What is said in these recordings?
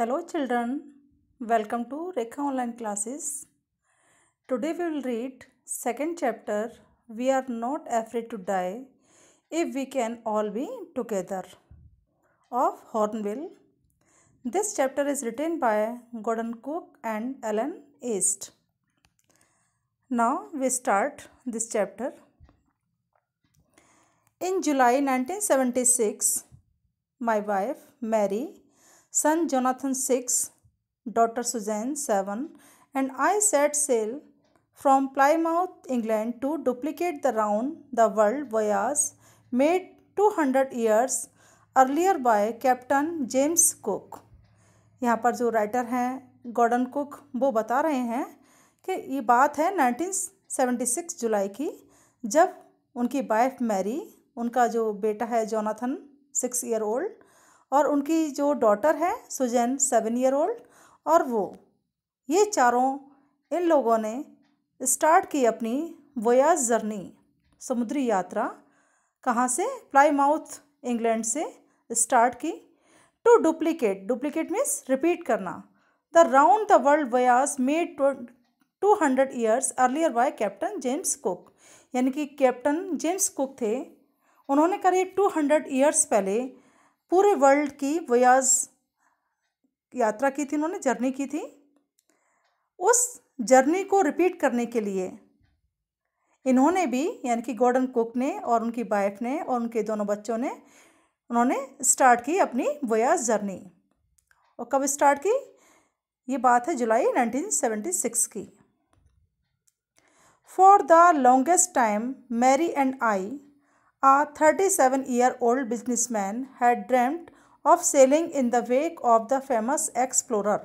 Hello children, welcome to Rekha Online Classes. Today we will read second chapter We are not afraid to die if we can all be together of Hornbill. This chapter is written by Gordon Cook and Alan East. Now we start this chapter. In July 1976, my wife Mary son Jonathan 6, daughter Suzanne 7, and I set sail from Plymouth, England to duplicate the round the world voyage made 200 years earlier by Captain James Cook. यहाँ पर जो writer हैं Gordon cook वो बता रहे हैं कि ये बात है 1976 जुलाई की जब उनकी वाइफ मैरी उनका जो बेटा है जोनाथन सिक्स ईयर ओल्ड और उनकी जो डॉटर है सुजैन सेवन ईयर ओल्ड और वो ये चारों इन लोगों ने स्टार्ट की अपनी वोयाज जर्नी समुद्री यात्रा कहाँ से प्लाईमाउथ इंग्लैंड से स्टार्ट की to duplicate duplicate means repeat करना the round the world voyage made two hundred years earlier by Captain James Cook यानी कि कैप्टन जेम्स कुक थे उन्होंने करीब टू हंड्रेड ईयर्स पहले पूरे वर्ल्ड की वयाज यात्रा की थी उन्होंने जर्नी की थी उस जर्नी को रिपीट करने के लिए इन्होंने भी यानी कि गॉर्डन कुक ने और उनकी वाइफ ने और उनके दोनों बच्चों ने उन्होंने स्टार्ट की अपनी वयाज जर्नी और कब स्टार्ट की ये बात है जुलाई 1976 की for the longest time Mary and I A 37 year old businessman had dreamt of sailing in the wake of the famous explorer.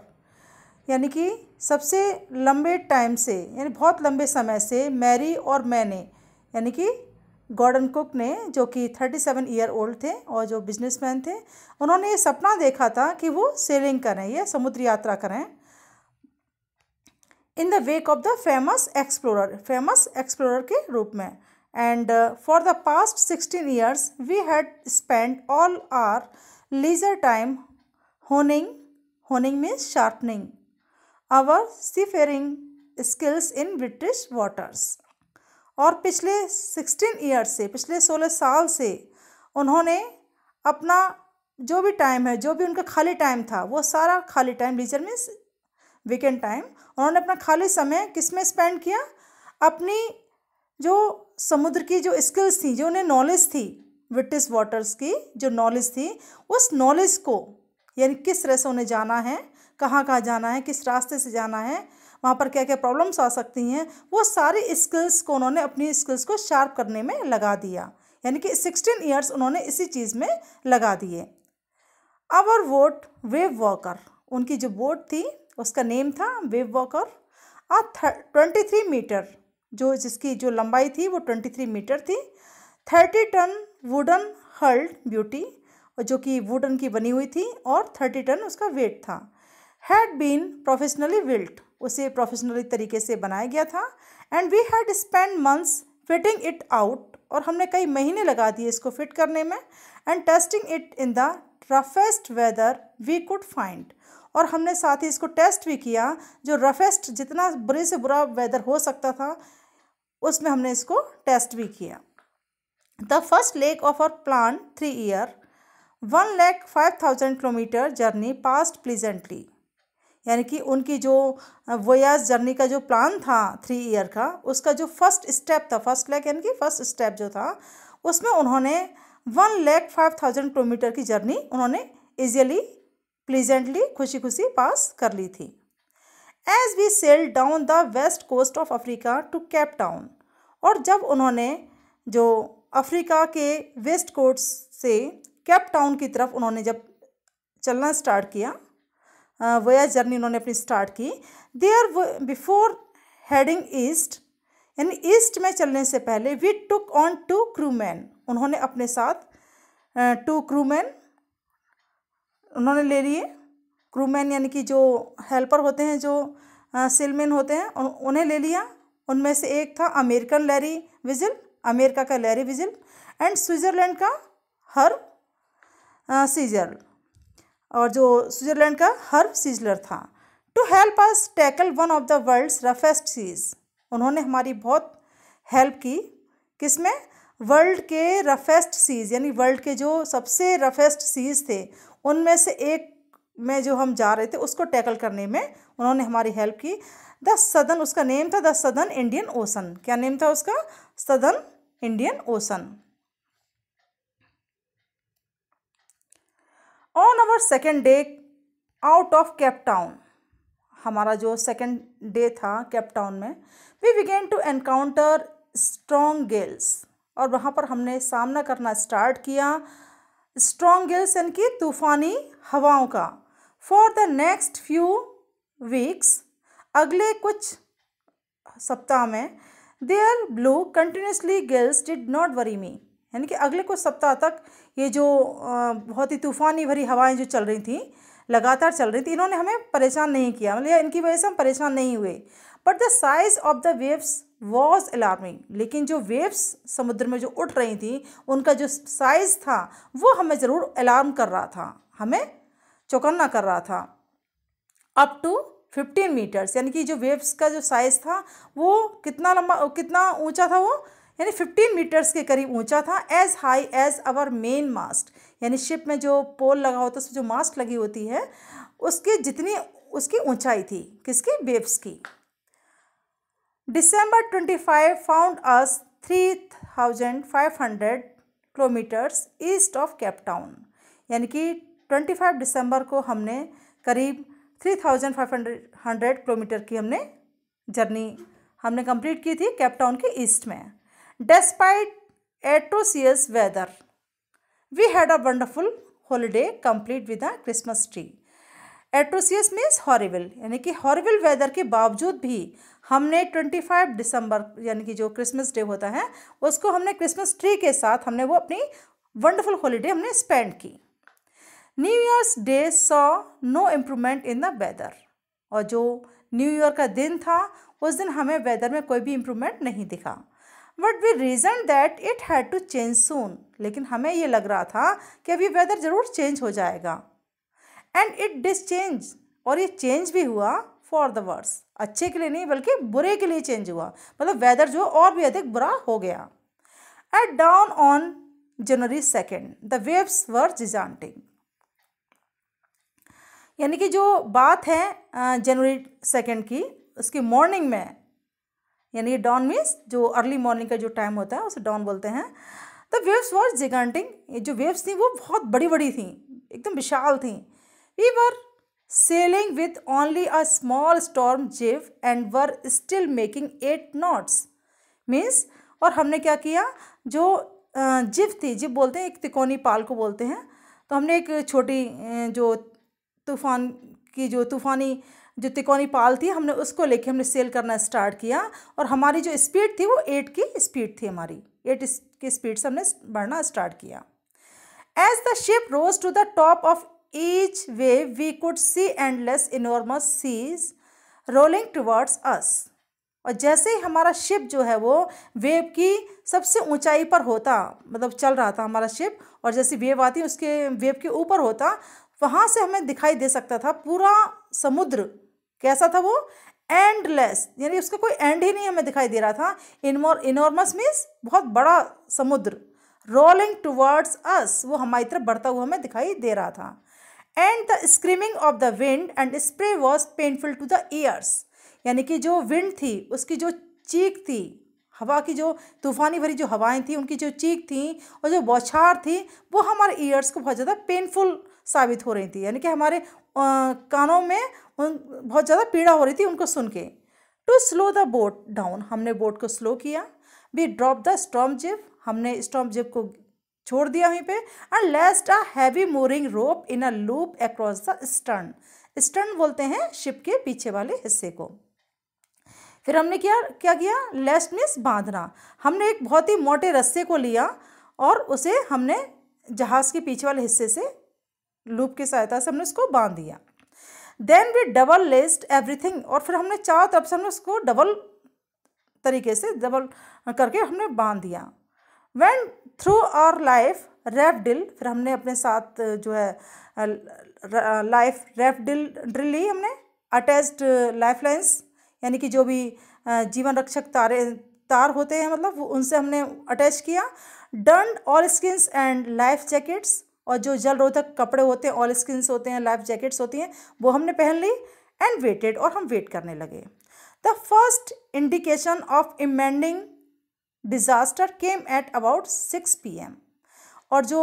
यानी कि सबसे लंबे टाइम से यानी बहुत लंबे समय से मैरी और मैंने यानी कि गॉर्डन कुक ने जो कि 37 ईयर ओल्ड थे और जो बिजनेसमैन थे उन्होंने ये सपना देखा था कि वो सेलिंग करें या समुद्र यात्रा करें in the wake of the famous explorer famous explorer के रूप में and uh, for the past 16 years we had spent all our leisure time honing honing means sharpening our seafaring skills in british waters और पिछले 16 year से पिछले 16 साल से उन्होंने अपना जो भी टाइम है जो भी उनका खाली टाइम था वो सारा खाली time leisure means weekend time उन्होंने अपना खाली समय किस में स्पेंड किया अपनी जो समुद्र की जो स्किल्स थी जो उन्हें नॉलेज थी ब्रिटिश वाटर्स की जो नॉलेज थी उस नॉलेज को यानी किस तरह से उन्हें जाना है कहाँ कहाँ जाना है किस रास्ते से जाना है वहाँ पर क्या क्या प्रॉब्लम्स आ सकती हैं वो सारी स्किल्स को उन्होंने अपनी स्किल्स को शार्प करने में लगा दिया यानी कि सिक्सटीन ईयर्स उन्होंने इसी चीज़ में लगा दिए आवर वोट वेव वॉकर उनकी जो बोट थी उसका नेम था Wave Walker a twenty three metre जो जिसकी जो लंबाई थी वो ट्वेंटी थ्री मीटर थी thirty ton wooden hulled beauty जो कि वुडन की बनी हुई थी और थर्टी टन उसका वेट था हैड बीन प्रोफेशनली विल्ट उसे प्रोफेशनली तरीके से बनाया गया था and we had spend months fitting it out और हमने कई महीने लगा दिए इसको फिट करने में and testing it in the roughest weather we could find और हमने साथ ही इसको टेस्ट भी किया जो रफेस्ट जितना बुरे से बुरा वेदर हो सकता था उसमें हमने इसको टेस्ट भी किया the first leg of our plan three year one lakh five thousand kilometre journey passed pleasantly यानी कि उनकी जो वोयाज जर्नी का जो प्लान था थ्री ईयर का उसका जो फर्स्ट स्टेप था फर्स्ट लैक यानी कि फर्स्ट स्टेप जो था उसमें उन्होंने one lakh five thousand kilometre की जर्नी उन्होंने ईजिली प्लीजेंटली खुशी खुशी पास कर ली थी as we sail down the west coast of Africa to Cape Town और जब उन्होंने जो अफ्रीका के वेस्ट कोस्ट से कैप टाउन की तरफ उन्होंने जब चलना स्टार्ट किया वया जर्नी उन्होंने अपनी स्टार्ट की देयर बिफोर हेडिंग ईस्ट यानी ईस्ट में चलने से पहले we took on two crewmen उन्होंने अपने साथ टू क्रूमैन उन्होंने ले लिए क्रूमैन यानी कि जो हेल्पर होते हैं जो सेलमैन होते हैं उन, उन्हें ले लिया उनमें से एक था अमेरिकन लैरी विजिल अमेरिका का लैरी विजिल एंड स्विट्ज़रलैंड का हर सीजर और जो स्विट्ज़रलैंड का हर सीजलर था to help us tackle one of the world's roughest seas उन्होंने हमारी बहुत हेल्प की किसमें वर्ल्ड के रफेस्ट सीज यानी वर्ल्ड के जो सबसे रफेस्ट सीज थे उनमें से एक में जो हम जा रहे थे उसको टैकल करने में उन्होंने हमारी हेल्प की द सदन उसका नेम था द सदन इंडियन ओसन क्या नेम था उसका southern Indian ocean on our second day out of Cape Town town हमारा जो सेकेंड डे था कैपटाउन टाउन में we began to encounter strong gales और वहाँ पर हमने सामना करना स्टार्ट किया स्ट्रॉन्ग गेल्स यानी कि तूफ़ानी हवाओं का for the next few weeks अगले कुछ सप्ताह में there blew continuously gales did not worry me यानी कि अगले कुछ सप्ताह तक ये जो बहुत ही तूफानी भरी हवाएं जो चल रही थी लगातार चल रही थी इन्होंने हमें परेशान नहीं किया मतलब इनकी वजह से हम परेशान नहीं हुए but the size of the waves was alarming लेकिन जो वेव्स समुद्र में जो उठ रही थी उनका जो साइज़ था वो हमें ज़रूर अलार्म कर रहा था हमें चौकन्ना कर रहा था अप टू फिफ्टीन मीटर्स यानी कि जो वेव्स का जो साइज़ था वो कितना लंबा कितना ऊंचा था वो यानी फिफ्टीन मीटर्स के करीब ऊंचा था as high as our main mast यानी शिप में जो पोल लगा होता है उसमें जो मास्ट लगी होती है उसकी जितनी उसकी ऊंचाई थी किसकी वेव्स की December twenty five found us three thousand five hundred kilometres east of Cape Town यानी कि ट्वेंटी फाइव दिसंबर को हमने करीब three thousand five hundred hundred kilometre की हमने जर्नी हमने कंप्लीट की थी कैपटाउन के ईस्ट में despite atrocious weather we had a wonderful holiday complete with a Christmas tree atrocious means horrible यानी कि हॉरिबल वेदर के बावजूद भी हमने 25 दिसंबर यानी कि जो क्रिसमस डे होता है उसको हमने क्रिसमस ट्री के साथ हमने वो अपनी वंडरफुल हॉलीडे हमने स्पेंड की new year's day saw no improvement in the weather और जो न्यू ईयर का दिन था उस दिन हमें वेदर में कोई भी इम्प्रूवमेंट नहीं दिखा but we reason that it had to change soon लेकिन हमें ये लग रहा था कि अभी वेदर ज़रूर चेंज हो जाएगा एंड इट डिस चेंज और ये चेंज भी हुआ फॉर द वर्स अच्छे के लिए नहीं बल्कि बुरे के लिए चेंज हुआ मतलब वेदर जो और भी अधिक बुरा हो गया at dawn on January second the waves were daunting यानी कि जो बात है जनवरी सेकेंड की उसकी मॉर्निंग में यानी डॉन मीन्स जो अर्ली मॉर्निंग का जो टाइम होता है उसे डॉन बोलते हैं द वेव्स वॉज जिगांटिंग जो वेव्स थी वो बहुत बड़ी बड़ी थी एकदम विशाल थी we were sailing with only a small storm jib and were still making eight knots means और हमने क्या किया जो जिव थी जिव बोलते हैं एक तिकोनी पाल को बोलते हैं तो हमने एक छोटी जो तूफ़ान की जो तूफ़ानी जो तिकोनी पाल थी हमने उसको लेके हमने सेल करना स्टार्ट किया और हमारी जो स्पीड थी वो एट की स्पीड थी हमारी एट की स्पीड से हमने बढ़ना स्टार्ट किया as the ship rose to the top of each wave we could see endless enormous seas rolling towards us और जैसे ही हमारा शिप जो है वो वेव की सबसे ऊंचाई पर होता मतलब चल रहा था हमारा शिप और जैसे वेव आती उसके वेव के ऊपर होता वहाँ से हमें दिखाई दे सकता था पूरा समुद्र कैसा था वो एंडलेस यानी उसका कोई एंड ही नहीं हमें दिखाई दे रहा था इनमोर इनॉर्मस मीन्स बहुत बड़ा समुद्र रोलिंग टूवर्ड्स अस वो हमारी तरफ बढ़ता हुआ हमें दिखाई दे रहा था and the screaming of the wind and spray was painful to the ears यानी कि जो विंड थी उसकी जो चीख थी हवा की जो तूफानी भरी जो हवाएं थी उनकी जो चीख थी और जो बौछार थी वो हमारे ईयर्स को बहुत ज़्यादा पेनफुल साबित हो रही थी यानी कि हमारे आ, कानों में उन बहुत ज़्यादा पीड़ा हो रही थी उनको सुन के to slow the boat down हमने बोट को स्लो किया we dropped the storm jib हमने स्टॉम जिप को छोड़ दिया वहीं पे and lashed a heavy mooring rope in a loop across the stern stern बोलते हैं शिप के पीछे वाले हिस्से को फिर हमने क्या क्या किया लेस्ट मिस बांधना हमने एक बहुत ही मोटे रस्से को लिया और उसे हमने जहाज़ के पीछे वाले हिस्से से लूप की सहायता से हमने उसको बांध दिया then we double lashed everything और फिर हमने चारों तरफ से हमने उसको डबल तरीके से डबल करके हमने बांध दिया went through our life raft drill फिर हमने अपने साथ जो है लाइफ रेफ डिल ड्रिल ली हमने अटैच्ड लाइफ लाइन्स यानी कि जो भी जीवन रक्षक तारे तार होते हैं मतलब उनसे हमने अटैच किया donned oilskins and life jackets और जो जल रोधक कपड़े होते हैं ऑल स्किन्स होते हैं लाइफ जैकेट्स होती हैं वो हमने पहन ली एंड वेटेड और हम वेट करने लगे the first indication of impending disaster came at about six p और जो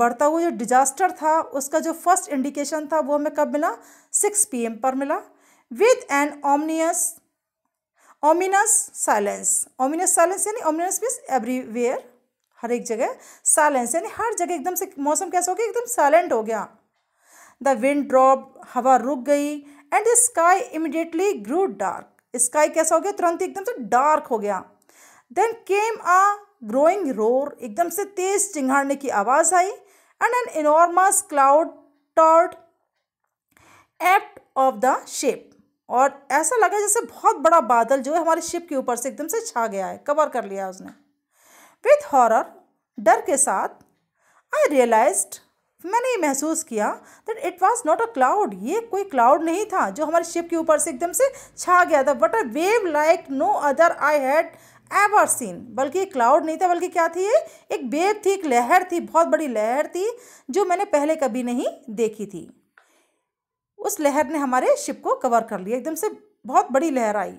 बढ़ता हुआ जो डिजास्टर था उसका जो फर्स्ट इंडिकेशन था वो हमें कब मिला सिक्स पी पर मिला with an ominous ominous silence ominous silence यानी ओमिनस मीन्स एवरीवेयर हर एक जगह साइलेंस यानी हर जगह एकदम से मौसम कैसा हो गया एकदम साइलेंट हो गया द विंड ड्रॉप हवा रुक गई and the sky immediately grew dark sky कैसा हो गया तुरंत एकदम से डार्क हो गया then came a growing roar एकदम से तेज चिंगाड़ने की आवाज़ आई and an enormous cloud towered aft of the ship और ऐसा लगा जैसे बहुत बड़ा बादल जो है हमारे शिप के ऊपर से एकदम से छा गया है कवर कर लिया उसने विथ हॉरर डर के साथ आई रियलाइज मैंने ये महसूस किया that it was not a cloud ये कोई क्लाउड नहीं था जो हमारे शिप के ऊपर से एकदम से छा गया था but a wave like no other I had ever seen बल्कि एक क्लाउड नहीं था बल्कि क्या थी ये एक वेव थी एक लहर थी बहुत बड़ी लहर थी जो मैंने पहले कभी नहीं देखी थी उस लहर ने हमारे शिप को कवर कर लिया एकदम से बहुत बड़ी लहर आई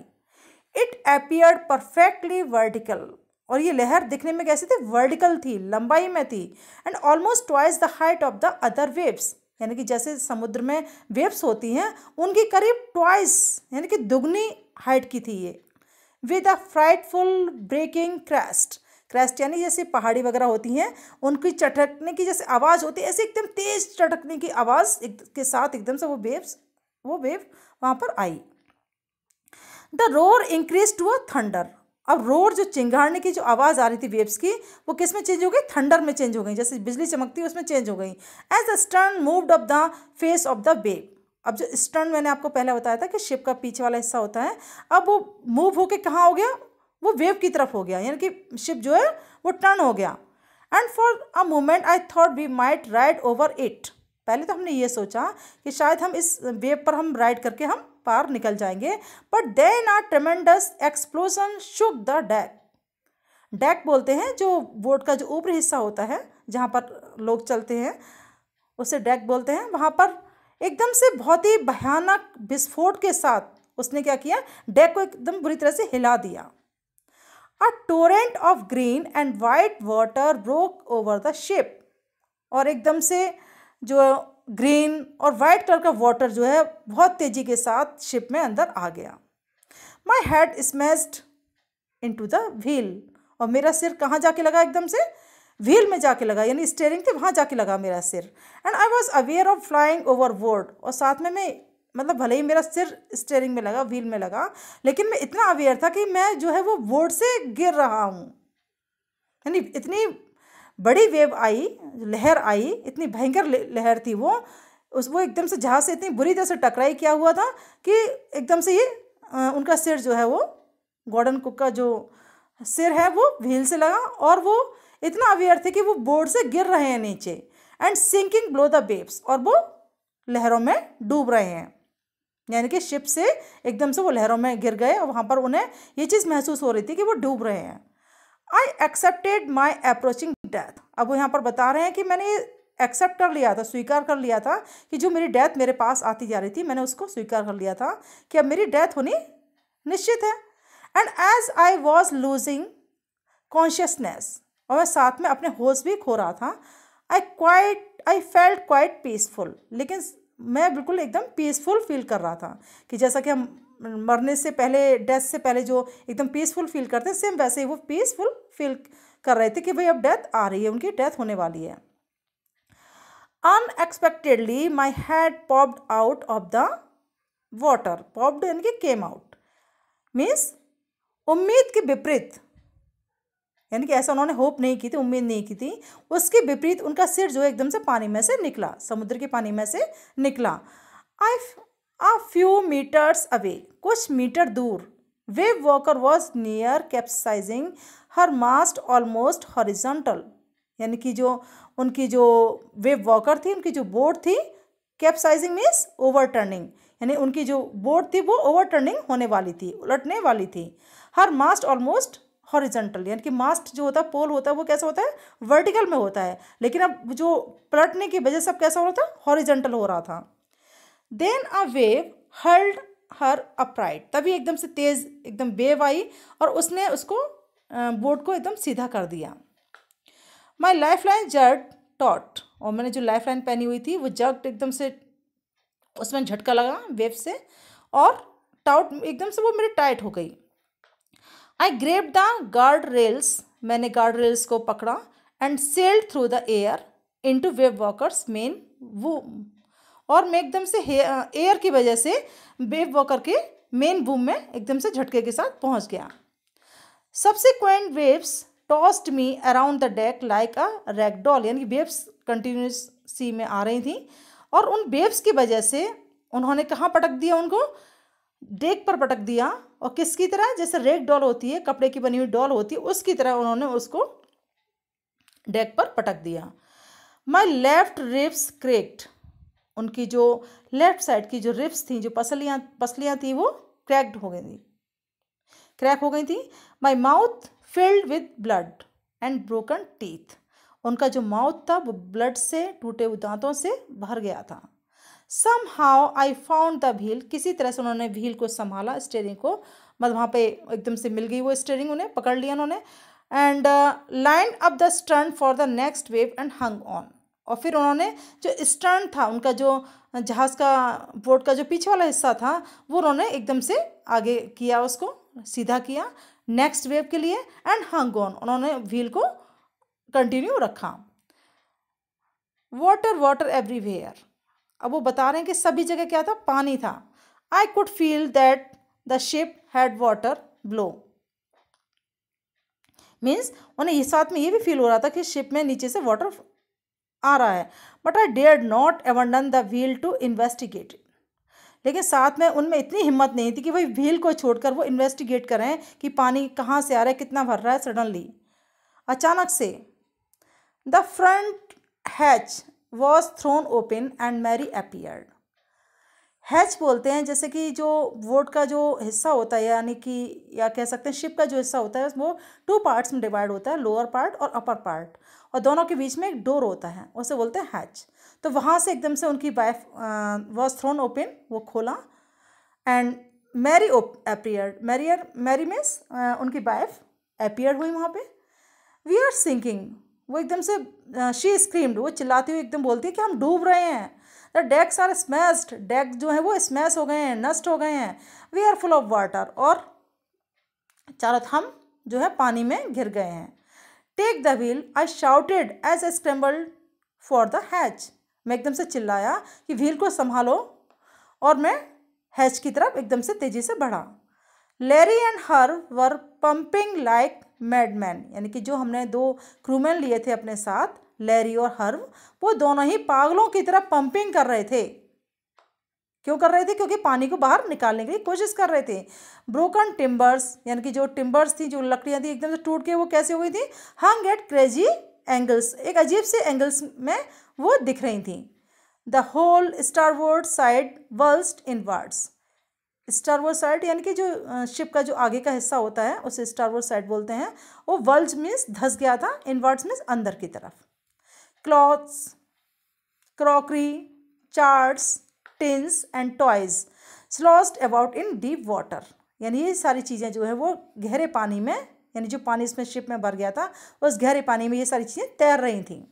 इट अपियर्ड परफेक्टली वर्टिकल और ये लहर दिखने में कैसी थी वर्टिकल थी लंबाई में थी and almost twice the height of the other waves यानी कि जैसे समुद्र में वेव्स होती हैं उनकी करीब ट्वाइस यानी कि दुगनी हाइट की थी ये with a frightful breaking crest crest यानी जैसे पहाड़ी वगैरह होती हैं उनकी चटकने की जैसे आवाज़ होती है ऐसे एकदम तेज़ चटकने की आवाज़ एक, के साथ एकदम से वो वेव्स वो वेव वहाँ पर आई the roar increase to a thunder अब रोड जो चिंगाड़ने की जो आवाज़ आ रही थी वेव्स की वो किस में चेंज हो गई थंडर में चेंज हो गई जैसे बिजली चमकती है उसमें चेंज हो गई as the stern moved off the face of the wave अब जो स्टर्न मैंने आपको पहले बताया था कि शिप का पीछे वाला हिस्सा होता है अब वो मूव होके कहाँ हो गया वो वेव की तरफ हो गया यानी कि शिप जो है वो टर्न हो गया and for a moment I thought we might ride over it पहले तो हमने ये सोचा कि शायद हम इस वेव पर हम राइड करके हम पार निकल जाएंगे but then a tremendous explosion shook the deck deck बोलते हैं जो बोट का जो ऊपरी हिस्सा होता है जहाँ पर लोग चलते हैं उसे डैक बोलते हैं वहाँ पर एकदम से बहुत ही भयानक विस्फोट के साथ उसने क्या किया डैक को एकदम बुरी तरह से हिला दिया a torrent of green and white water broke over the ship और एकदम से जो ग्रीन और वाइट कलर का वाटर जो है बहुत तेज़ी के साथ शिप में अंदर आ गया my head smashed into the wheel और मेरा सिर कहाँ जाके लगा एकदम से व्हील में जाके लगा यानी स्टेयरिंग थी वहाँ जाके लगा मेरा सिर and I was aware of flying overboard और साथ में मैं मतलब भले ही मेरा सिर स्टेयरिंग में लगा व्हील में लगा लेकिन मैं इतना अवेयर था कि मैं जो है वो बोर्ड से गिर रहा हूँ यानी इतनी बड़ी वेव आई लहर आई इतनी भयंकर लहर थी वो उस वो एकदम से जहाज से इतनी बुरी तरह से टकराई किया हुआ था कि एकदम से ये उनका सिर जो है वो गॉर्डन कुक का जो सिर है वो व्हील से लगा और वो इतना अवेयर थे कि वो बोर्ड से गिर रहे हैं नीचे and sinking below the waves और वो लहरों में डूब रहे हैं यानी कि शिप से एकदम से वो लहरों में गिर गए और वहाँ पर उन्हें ये चीज़ महसूस हो रही थी कि वो डूब रहे हैं I accepted my approaching death अब वो यहाँ पर बता रहे हैं कि मैंने एक्सेप्ट कर लिया था स्वीकार कर लिया था कि जो मेरी डेथ मेरे पास आती जा रही थी मैंने उसको स्वीकार कर लिया था कि अब मेरी डेथ होनी निश्चित है and as I was losing consciousness और मैं साथ में अपने होश भी खो रहा था I quite I felt quite peaceful लेकिन मैं बिल्कुल एकदम पीसफुल फील कर रहा था कि जैसा कि हम मरने से पहले डेथ से पहले जो एकदम पीसफुल फील करते हैं सेम वैसे ही वो पीसफुल फील कर रहे थे कि भाई अब डेथ आ रही है उनकी डेथ होने वाली है unexpectedly my head popped out of the water popped यानी कि केम आउट मीन्स उम्मीद के विपरीत यानी कि ऐसा उन्होंने होप नहीं की थी उम्मीद नहीं की थी उसके विपरीत उनका सिर जो एकदम से पानी में से निकला समुद्र के पानी में से निकला I a few metres away कुछ मीटर दूर Wavewalker was near capsizing her mast almost horizontal यानी कि जो उनकी जो वेव वॉकर थी उनकी जो बोर्ड थी कैप्साइजिंग मीन्स ओवर टर्निंग यानी उनकी जो बोर्ड थी वो ओवर टर्निंग होने वाली थी उलटने वाली थी हर मास्ट ऑलमोस्ट हॉरिजेंटल यानी कि मास्ट जो होता है पोल होता है वो कैसा होता है वर्टिकल में होता है लेकिन अब जो पलटने की वजह से अब कैसा हो रहा था हॉरिजेंटल हो रहा था then a wave hurled her upright तभी एकदम से तेज एकदम वेव आई और उसने उसको बोर्ड को एकदम सीधा कर दिया my lifeline jerked taut और मैंने जो लाइफ लाइन पहनी हुई थी वो जग एकदम से उसमें झटका लगा वेव से और टाउट एकदम से वो मेरी टाइट हो गई I grabbed the guard rails मैंने गार्ड रेल्स को पकड़ा and sailed through the air into Wavewalker's main boom और मैं एकदम से एयर की वजह से वेब वॉकर के मेन वूम में एकदम से झटके के साथ पहुंच गया subsequent waves tossed me around the deck like a rag doll यानी वेव्स कंटिन्यूस सी में आ रही थी और उन वेव्स की वजह से उन्होंने कहाँ पटक दिया उनको डेक पर पटक दिया और किसकी तरह जैसे रेग डॉल होती है कपड़े की बनी हुई डॉल होती है उसकी तरह उन्होंने उसको डेक पर पटक दिया माई लेफ्ट रिप्स क्रेक्ट उनकी जो लेफ्ट साइड की जो रिप्स थी जो पसलियाँ पसलियाँ थी वो क्रैक्ड हो गई थी क्रैक हो गई थी my mouth filled with blood and broken teeth उनका जो माउथ था वो ब्लड से टूटे हुए दांतों से भर गया था somehow I found the wheel किसी तरह से उन्होंने व्हील को संभाला स्टेयरिंग को मतलब वहाँ पे एकदम से मिल गई वो स्टेयरिंग उन्हें पकड़ लिया उन्होंने and lined up the stern for the next wave and hung on और फिर उन्होंने जो स्टर्न था उनका जो जहाज़ का बोट का जो पीछे वाला हिस्सा था वो उन्होंने एकदम से आगे किया उसको सीधा किया नेक्स्ट वेव के लिए एंड हंग ऑन उन्होंने व्हील को कंटिन्यू रखा वाटर वाटर एवरीवेयर अब वो बता रहे हैं कि सभी जगह क्या था पानी था I could feel that the ship had water below means उन्हें इस साथ में ये भी फील हो रहा था कि शिप में नीचे से वाटर आ रहा है but I dare not abandon the wheel to investigate लेकिन साथ में उनमें इतनी हिम्मत नहीं थी कि भाई व्हील को छोड़कर वो इन्वेस्टिगेट करें कि पानी कहाँ से आ रहा है कितना भर रहा है सडनली अचानक से the front hatch was thrown open and Mary appeared hatch बोलते हैं जैसे कि जो वोट का जो हिस्सा होता है यानी कि या कह सकते हैं शिप का जो हिस्सा होता है वो टू पार्ट्स में डिवाइड होता है लोअर पार्ट और अपर पार्ट और दोनों के बीच में एक डोर होता है उसे बोलते हैं हैच तो वहाँ से एकदम से उनकी वाइफ वॉज थ्रोन ओपन वो खोला एंड मैरी अपियर मैरियर मैरी मीन्स उनकी वाइफ अपियर हुई वहाँ पे वी आर सिंकिंग वो एकदम से शी स्क्रीम्ड वो चिल्लाती हुई एकदम बोलती है कि हम डूब रहे हैं the decks are smashed deck जो हैं वो स्मैश हो गए हैं नष्ट हो गए हैं we are full of water और चारों हम जो है पानी में घिर गए हैं take the wheel I shouted as I scramble for the hatch मैं एकदम से चिल्लाया कि व्हील को संभालो और मैं हैच की तरफ एकदम से तेज़ी से बढ़ा Larry and Herb were pumping like madmen यानी कि जो हमने दो क्रूमैन लिए थे अपने साथ लैरी और हर्व वो दोनों ही पागलों की तरह पंपिंग कर रहे थे क्यों कर रहे थे क्योंकि पानी को बाहर निकालने की कोशिश कर रहे थे ब्रोकन टिम्बर्स यानी कि जो टिम्बर्स थी जो लकड़ियाँ थी एकदम से टूट के वो कैसे हुई थी हंग एट क्रेजी एंगल्स एक अजीब से एंगल्स में वो दिख रही थी the whole starboard side whirls inwards starboard side यानी कि जो शिप का जो आगे का हिस्सा होता है उसे स्टारवर्ड साइड बोलते हैं वो वर्ल्ड मीन्स धस गया था इनवर्ड्स मीन्स अंदर की तरफ clothes crockery charts tins and toys sloshed about in deep water यानी ये सारी चीज़ें जो है वो गहरे पानी में यानी जो पानी इसमें शिप में भर गया था उस गहरे पानी में ये सारी चीज़ें तैर रही थी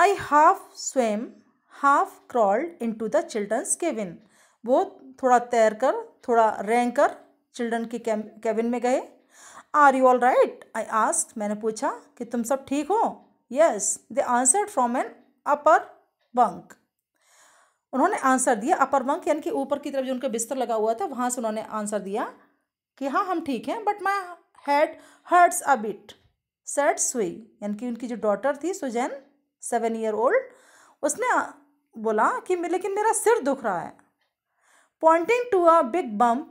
I half swam half crawled into the children's cabin वो थोड़ा तैर कर थोड़ा रेंग कर चिल्ड्रन की केबिन में गए are you all right I ask मैंने पूछा कि तुम सब ठीक हो yes they answer from an upper bunk उन्होंने आंसर दिया अपर बंक यानी कि ऊपर की तरफ जो उनका बिस्तर लगा हुआ था वहाँ से उन्होंने आंसर दिया कि हाँ हम ठीक हैं but my head hurts a bit said Sue यानी कि उनकी जो डॉटर थी सुजैन सेवन ईयर ओल्ड उसने बोला कि लेकिन मेरा सिर दुख रहा है pointing to a big bump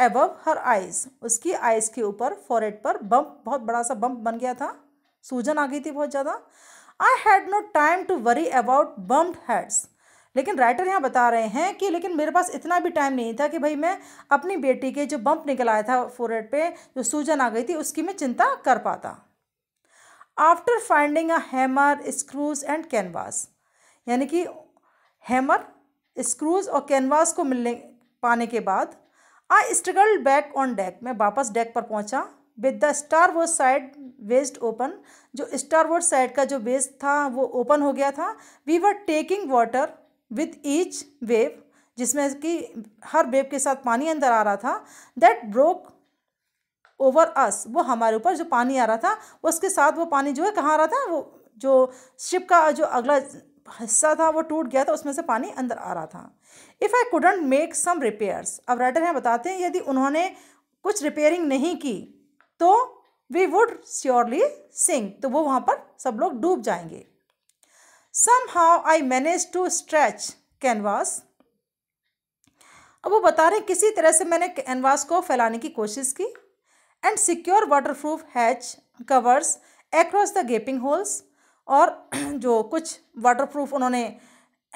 above her eyes उसकी आइज के ऊपर फॉरेड पर बम्प बहुत बड़ा सा बम्प बन गया था सूजन आ गई थी बहुत ज़्यादा I had no time to worry about bumped heads लेकिन राइटर यहाँ बता रहे हैं कि लेकिन मेरे पास इतना भी टाइम नहीं था कि भाई मैं अपनी बेटी के जो बम्प निकल आया था फोरेड पे जो सूजन आ गई थी उसकी मैं चिंता कर पाता after finding a hammer screws and canvas यानी कि हैमर स्क्रूज और कैनवास को मिलने पाने के बाद I struggle back on deck मैं वापस डेक पर पहुंचा with the starboard side waist open जो स्टार वोर्ड साइड का जो वेस्ट था वो ओपन हो गया था we were taking water with each wave जिसमें कि हर वेव के साथ पानी अंदर आ रहा था दैट ब्रोक ओवर अस वो हमारे ऊपर जो पानी आ रहा था उसके साथ वो पानी जो है कहाँ आ रहा था वो जो शिप का जो अगला हिस्सा था वो टूट गया था उसमें से पानी अंदर आ रहा था if I couldn't make some repairs अब राइटर हैं बताते हैं यदि उन्होंने कुछ रिपेयरिंग नहीं की तो वी वुड श्योरली सिंग तो वो वहाँ पर सब लोग डूब जाएंगे somehow I manage to stretch canvas अब वो बता रहे हैं किसी तरह से मैंने कैनवास को फैलाने की कोशिश की and secure waterproof hatch covers across the gaping holes और जो कुछ वाटरप्रूफ उन्होंने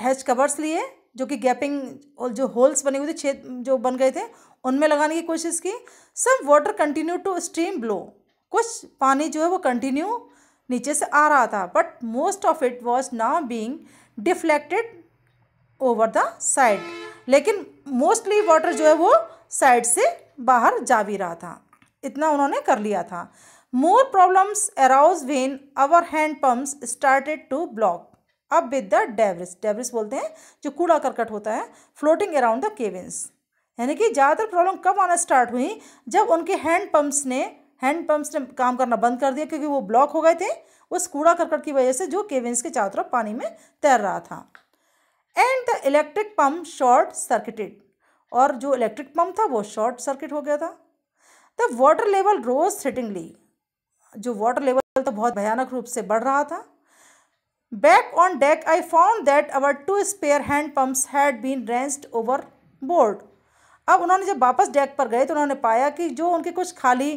हैच कवर्स लिए जो कि गैपिंग जो होल्स बने हुए थे छेद जो बन गए थे उनमें लगाने की कोशिश की some water continue to stream below कुछ पानी जो है वो कंटिन्यू नीचे से आ रहा था but most of it was now being deflected over the side लेकिन मोस्टली वाटर जो है वो साइड से बाहर जा भी रहा था इतना उन्होंने कर लिया था More problems arose when our hand pumps started to block. अब विद द डेवरिस डेवरिस बोलते हैं जो कूड़ा करकट होता है फ्लोटिंग अराउंड द केविन्स यानी कि ज़्यादातर प्रॉब्लम कब आना स्टार्ट हुई जब उनके हैंड पंप्स ने हैंड पंप्स ने काम करना बंद कर दिया क्योंकि वो ब्लॉक हो गए थे उस कूड़ा करकट की वजह से जो केविन्स के चारों तरफ पानी में तैर रहा था and the electric pump short circuited और जो इलेक्ट्रिक पम्प था वो शॉर्ट सर्किट हो गया था the water level rose threateningly जो वाटर लेवल तो बहुत भयानक रूप से बढ़ रहा था back on deck I found that our two spare hand pumps had been wrenched overboard अब उन्होंने जब वापस डेक पर गए तो उन्होंने पाया कि जो उनके कुछ खाली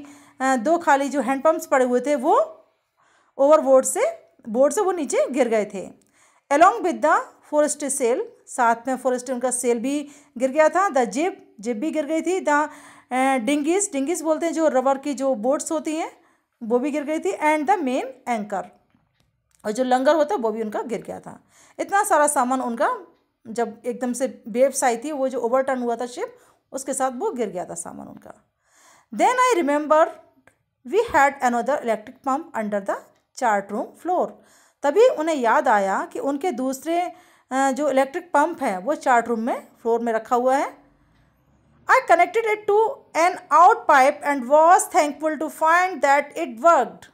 दो खाली जो हैंड पड़े हुए थे वो ओवर बोर्ड से बोर्ड से वो नीचे गिर गए थे along with the forestay sail साथ में फॉरेस्ट उनका सेल भी गिर गया था द जिप जिप भी गिर गई थी द डिंगीज डिंगीज बोलते हैं जो रबर की जो बोट्स होती हैं वो भी गिर गई थी एंड द मेन एंकर और जो लंगर होता है वो भी उनका गिर गया था इतना सारा सामान उनका जब एकदम से बेब्स आई थी वो जो ओवरटर्न हुआ था शिप उसके साथ वो गिर गया था सामान उनका then I remember we had another electric pump under the chart room floor तभी उन्हें याद आया कि उनके दूसरे जो इलेक्ट्रिक पम्प है वो चार्ट रूम में फ्लोर में रखा हुआ है I connected it to an out pipe and was thankful to find that it worked.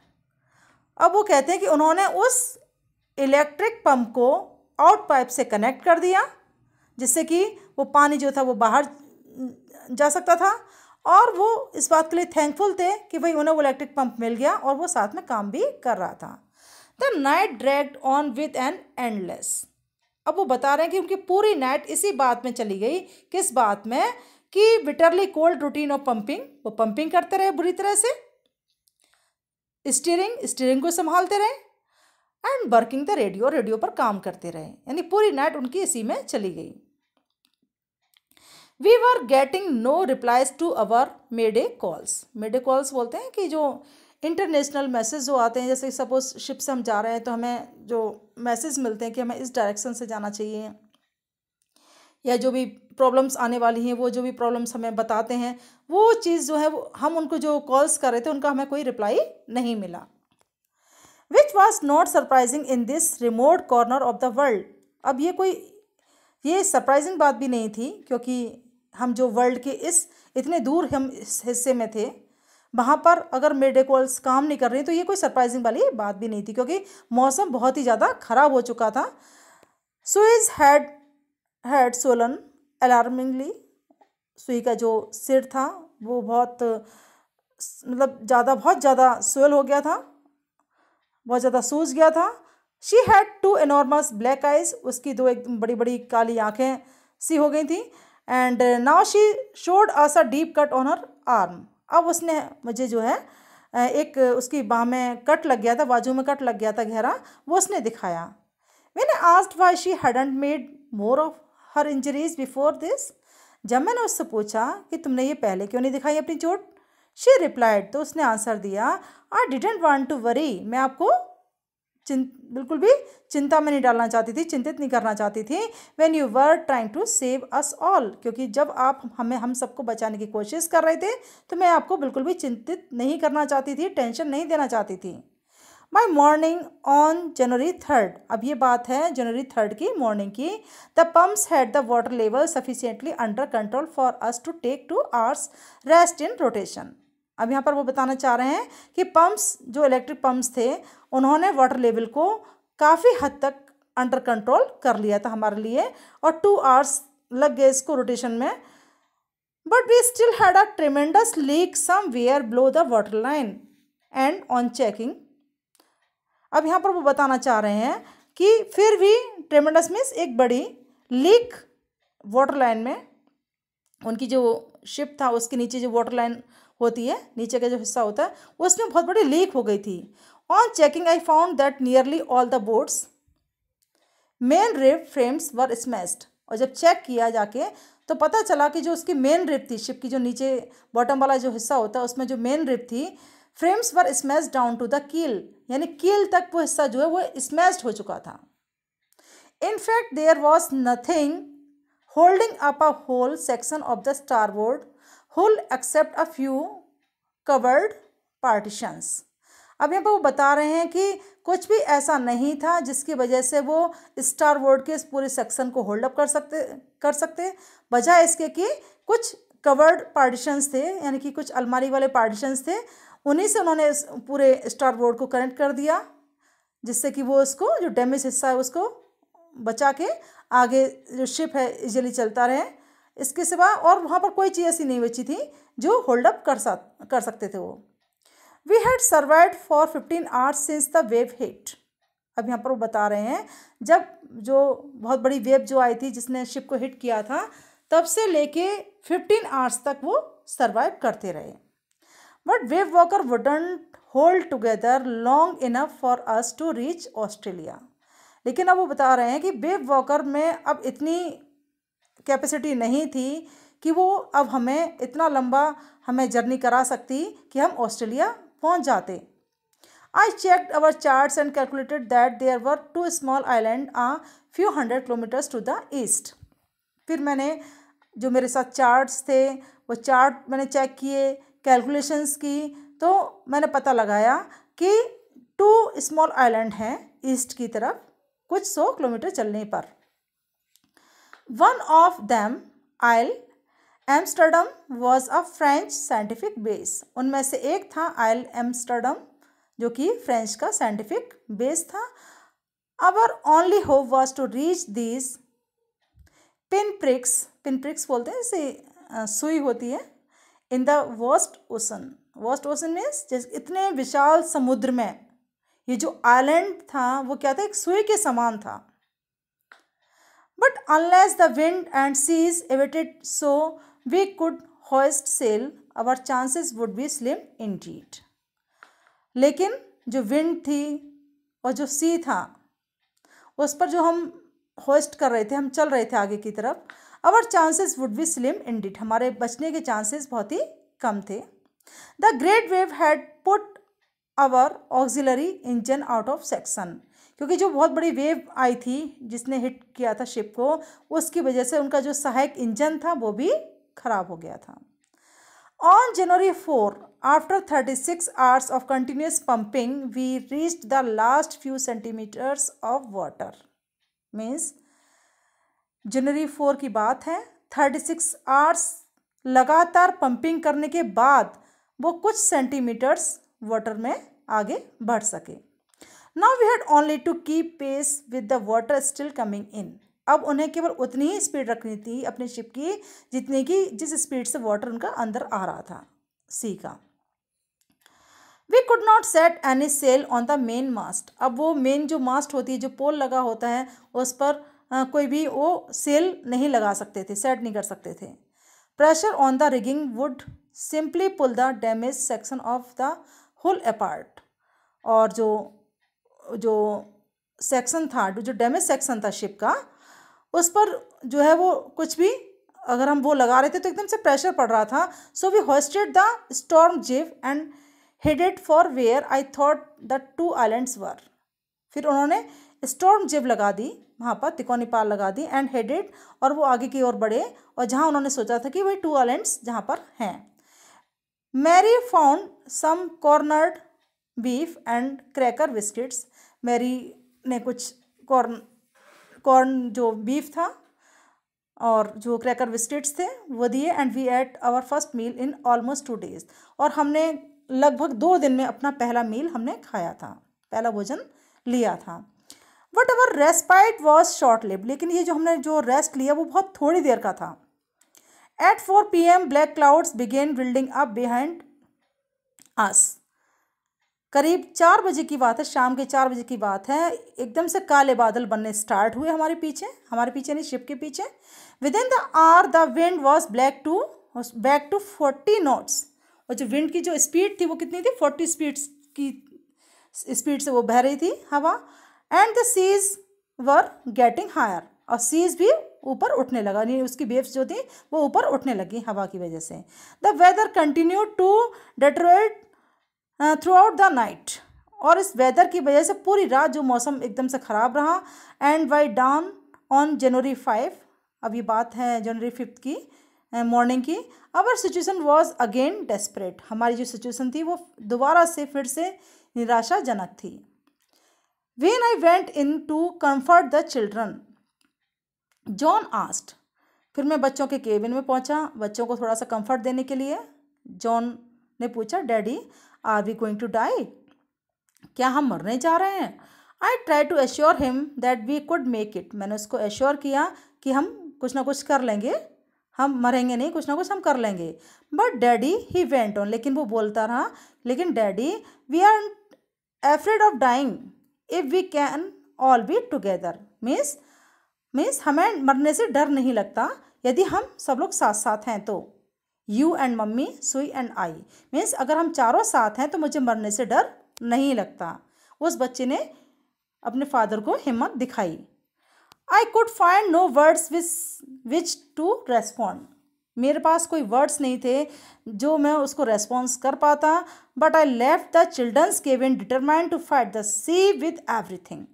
अब वो कहते हैं कि उन्होंने उस इलेक्ट्रिक पंप को आउट पाइप से कनेक्ट कर दिया जिससे कि वो पानी जो था वो बाहर जा सकता था और वो इस बात के लिए थैंकफुल थे कि भाई उन्हें वो इलेक्ट्रिक पंप मिल गया और वो साथ में काम भी कर रहा था the night dragged on with an endless अब वो बता रहे हैं कि उनकी पूरी नाइट इसी बात में चली गई किस बात में कि bitterly cold routine of pumping वो पंपिंग करते रहे बुरी तरह से स्टीयरिंग स्टीयरिंग को संभालते रहे and working the radio radio पर काम करते रहे यानी पूरी नाइट उनकी इसी में चली गई we were getting no replies to our mayday calls mayday calls बोलते हैं कि जो इंटरनेशनल मैसेज जो आते हैं जैसे सपोज शिप से हम जा रहे हैं तो हमें जो मैसेज मिलते हैं कि हमें इस डायरेक्शन से जाना चाहिए या जो भी प्रॉब्लम्स आने वाली हैं वो जो भी प्रॉब्लम्स हमें बताते हैं वो चीज़ जो है हम उनको जो कॉल्स कर रहे थे उनका हमें कोई रिप्लाई नहीं मिला which was not surprising in this remote corner of the world अब ये कोई ये सरप्राइजिंग बात भी नहीं थी क्योंकि हम जो वर्ल्ड के इस इतने दूर हम इस हिस्से में थे वहाँ पर अगर मेडे डे कॉल्स काम नहीं कर रही तो ये कोई सरप्राइजिंग वाली बात भी नहीं थी क्योंकि मौसम बहुत ही ज़्यादा ख़राब हो चुका था Sue's had head swollen alarmingly Sue का जो सिर था वो बहुत मतलब ज़्यादा बहुत ज़्यादा स्वेल हो गया था बहुत ज़्यादा सूज गया था she had two enormous black eyes उसकी दो एकदम बड़ी बड़ी काली आँखें सी हो गई थी and now she showed us a deep cut on her arm अब उसने मुझे जो है एक उसकी बाह में कट लग गया था बाजू में कट लग गया था गहरा वो उसने दिखाया मैंने asked why she hadn't made more of her injuries before this जब मैंने उससे पूछा कि तुमने ये पहले क्यों नहीं दिखाई अपनी चोट शी रिप्लाइड तो उसने आंसर दिया I didn't want to worry मैं आपको चिं बिल्कुल भी चिंता में नहीं डालना चाहती थी चिंतित नहीं करना चाहती थी when you were trying to save us all क्योंकि जब आप हमें हम सबको बचाने की कोशिश कर रहे थे तो मैं आपको बिल्कुल भी चिंतित नहीं करना चाहती थी टेंशन नहीं देना चाहती थी by morning on January third अब ये बात है जनवरी थर्ड की मॉर्निंग की the pumps had the water level sufficiently under control for us to take two hours rest in rotation अब यहाँ पर वो बताना चाह रहे हैं कि पम्प्स जो इलेक्ट्रिक पम्प्स थे उन्होंने वाटर लेवल को काफ़ी हद तक अंडर कंट्रोल कर लिया था हमारे लिए और टू आवर्स लग गए इसको रोटेशन में but we still had a tremendous leak somewhere below the water line and on checking अब यहाँ पर वो बताना चाह रहे हैं कि फिर भी ट्रेमेंडस मीन्स एक बड़ी लीक वाटर लाइन में उनकी जो शिप था उसके नीचे जो वाटर लाइन होती है नीचे का जो हिस्सा होता है उसमें बहुत बड़ी लीक हो गई थी on checking I found that nearly all the boat's main rib frames were smashed और जब चेक किया जाके तो पता चला कि जो उसकी मेन रिप थी शिप की जो नीचे बॉटम वाला जो हिस्सा होता है उसमें जो मेन रिप थी frames were smash down to the keel यानी कील तक वो हिस्सा जो है वो स्मैश्ड हो चुका था in fact there was nothing holding up a whole section of the starboard hull except a few covered partitions अब यहाँ पर वो बता रहे हैं कि कुछ भी ऐसा नहीं था जिसकी वजह से वो स्टार बोर्ड के इस पूरे सेक्शन को होल्ड अप कर सकते कर सकते बजाय इसके कि कुछ कवर्ड पार्टीशंस थे यानी कि कुछ अलमारी वाले पार्टीशंस थे उन्हीं से उन्होंने पूरे स्टार बोर्ड को कनेक्ट कर दिया जिससे कि वो उसको जो डैमेज हिस्सा है उसको बचा के आगे जो शिप है इजीली चलता रहे इसके सिवा और वहाँ पर कोई चीज़ ऐसी नहीं बची थी जो होल्ड अप कर सा कर सकते थे वो we had survive for fifteen hours since the wave hit अब यहाँ पर वो बता रहे हैं जब जो बहुत बड़ी वेव जो आई थी जिसने शिप को हिट किया था तब से लेके फिफ्टीन आवर्स तक वो सर्वाइव करते रहे but Wavewalker wouldn't hold together long enough for us to reach Australia लेकिन अब वो बता रहे हैं कि वेव वॉकर में अब इतनी कैपेसिटी नहीं थी कि वो अब हमें इतना लंबा हमें जर्नी करा सकती कि हम ऑस्ट्रेलिया पहुंच जाते I check our charts and calculated that there were two small island a few hundred kilometres to the east फिर मैंने जो मेरे साथ चार्ट्स थे वो चार्ट मैंने चेक किए कैलकुलेशंस की तो मैंने पता लगाया कि टू स्मॉल आइलैंड हैं ईस्ट की तरफ कुछ सौ किलोमीटर चलने पर one of them Ile Amsterdam was a French scientific base उनमें से एक था आइल एम्स्टर्डम जो कि फ्रेंच का साइंटिफिक बेस था our only hope was to reach these pinpricks pinpricks बोलते हैं जैसे सुई होती है in the worst ocean worst ocean means जैसे इतने विशाल समुद्र में ये जो आइलैंड था वो क्या था एक सुई के समान था but unless the wind and seas abated so we could hoist sail our chances would be slim in लेकिन जो विंड थी और जो सी था उस पर जो हम होस्ट कर रहे थे हम चल रहे थे आगे की तरफ our chances would be slim indeed हमारे बचने के चांसेस बहुत ही कम थे the great wave had put our auxiliary engine out of section क्योंकि जो बहुत बड़ी वेव आई थी जिसने हिट किया था शिप को उसकी वजह से उनका जो सहायक इंजन था वो भी खराब हो गया था on January four after thirty six hours of continuous pumping we reach the last few centimetres of water means January four की बात है थर्टी सिक्स आवर्स लगातार पंपिंग करने के बाद वो कुछ सेंटीमीटर्स वाटर में आगे बढ़ सके now we had only to keep pace with the water still coming in अब उन्हें केवल उतनी ही स्पीड रखनी थी अपनी शिप की जितने की जिस स्पीड से वाटर उनका अंदर आ रहा था सी का we could not set any sail on the main mast अब वो मेन जो मास्ट होती है जो पोल लगा होता है उस पर कोई भी वो सेल नहीं लगा सकते थे सेट नहीं कर सकते थे pressure on the rigging would simply pull the damage section of the hull apart और जो जो सेक्शन था जो डैमेज सेक्शन था शिप का उस पर जो है वो कुछ भी अगर हम वो लगा रहे थे तो एकदम से प्रेशर पड़ रहा था so we hoisted the storm jib and headed for where I thought the two islands were फिर उन्होंने स्टॉर्म जिव लगा दी वहाँ पर तिकोनी लगा दी एंड हेडेड और वो आगे की ओर बढ़े और जहाँ उन्होंने सोचा था कि वही टू आइलैंड्स जहाँ पर हैं Mary found some corned beef and cracker biscuits Mary ने कुछ कॉर्न कॉर्न जो बीफ था और जो क्रैकर बिस्किट्स थे वो दिए and we ate our first meal in almost two days और हमने लगभग दो दिन में अपना पहला मील हमने खाया था पहला भोजन लिया था but our respite was short live लेकिन ये जो हमने जो रेस्ट लिया वो बहुत थोड़ी देर का था at four p m black clouds began building up behind us करीब चार बजे की बात है शाम के चार बजे की बात है एकदम से काले बादल बनने स्टार्ट हुए हमारे पीछे हमारे पीछे नहीं शिप के पीछे within the hour the wind was black to back to forty knots और जो विंड की जो स्पीड थी वो कितनी थी फोर्टी स्पीड की स्पीड से वो बह रही थी हवा and the seas were getting higher और सीज भी ऊपर उठने लगा यानी उसकी वेव्स जो थी वो ऊपर उठने लगी हवा की वजह से the weather continue to deteriorate throughout the night और इस वेदर की वजह से पूरी रात जो मौसम एकदम से ख़राब रहा and by down on January five अब ये बात है जनवरी फिफ्थ की मॉर्निंग uh, की our situation was again desperate हमारी जो सिचुएसन थी वो दोबारा से फिर से निराशाजनक थी When I went in to comfort the children, John asked. फिर मैं बच्चों के केबिन में पहुंचा बच्चों को थोड़ा सा कंफर्ट देने के लिए जॉन ने पूछा daddy are we going to die क्या हम मरने जा रहे हैं I try to assure him that we could make it मैंने उसको एश्योर किया कि हम कुछ ना कुछ कर लेंगे हम मरेंगे नहीं कुछ ना कुछ हम कर लेंगे but daddy he went on लेकिन वो बोलता रहा लेकिन daddy we are afraid of dying if we can all be together means means हमें मरने से डर नहीं लगता यदि हम सब लोग साथ साथ हैं तो you and mummy Sue and I means अगर हम चारों साथ हैं तो मुझे मरने से डर नहीं लगता उस बच्चे ने अपने फादर को हिम्मत दिखाई I could find no words which which to respond मेरे पास कोई वर्ड्स नहीं थे जो मैं उसको रेस्पॉन्स कर पाता but I left the children's cabin determined to fight the sea with everything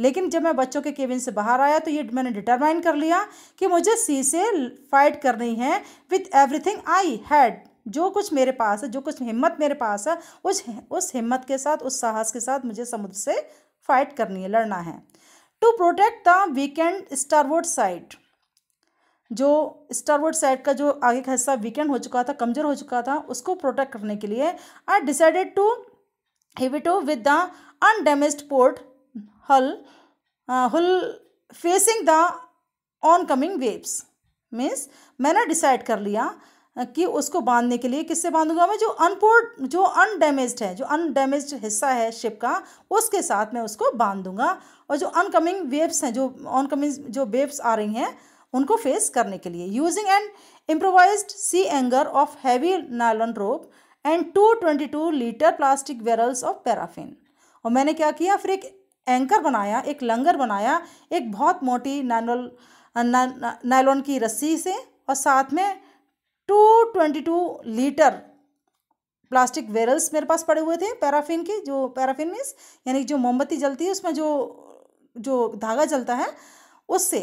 लेकिन जब मैं बच्चों के केविन से बाहर आया तो ये मैंने डिटरमाइन कर लिया कि मुझे सी से फाइट करनी है विथ एवरीथिंग आई हैड जो कुछ मेरे पास है जो कुछ हिम्मत मेरे पास है उस उस हिम्मत के साथ उस साहस के साथ मुझे समुद्र से फाइट करनी है लड़ना है to protect the weakened starboard side जो स्टारवर्ड साइड का जो आगे का हिस्सा वीकेंड हो चुका था कमजोर हो चुका था उसको प्रोटेक्ट करने के लिए I decided to heave to with the undamaged port hull hull facing the oncoming waves means मैंने डिसाइड कर लिया uh, कि उसको बांधने के लिए किससे बांधूंगा मैं जो अनपोर्ट जो अनडैमेज है जो अनडैमेज हिस्सा है शिप का उसके साथ मैं उसको बांध दूंगा और जो अनकमिंग वेव्स हैं जो ऑनकमिंग जो वेव्स आ रही हैं उनको फेस करने के लिए using and improvise sea anchor of heavy nylon rope and two twenty two litre plastic barrels of paraffin और मैंने क्या किया फिर एक एंकर बनाया एक लंगर बनाया एक बहुत मोटी नायलोन नायलॉन की रस्सी से और साथ में two twenty two litre plastic barrels मेरे पास पड़े हुए थे पैराफिन के जो पैराफिन मीन्स यानी जो मोमबत्ती जलती है उसमें जो जो धागा जलता है उससे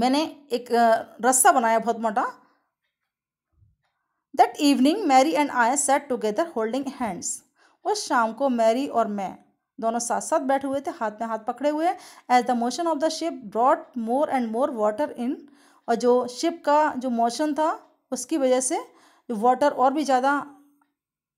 मैंने एक रस्सा बनाया बहुत मोटा that evening Mary and I sat together holding hands उस शाम को मैरी और मैं दोनों साथ साथ बैठे हुए थे हाथ में हाथ पकड़े हुए as the motion of the ship brought more and more water in और जो शिप का जो मोशन था उसकी वजह से जो वाटर और भी ज़्यादा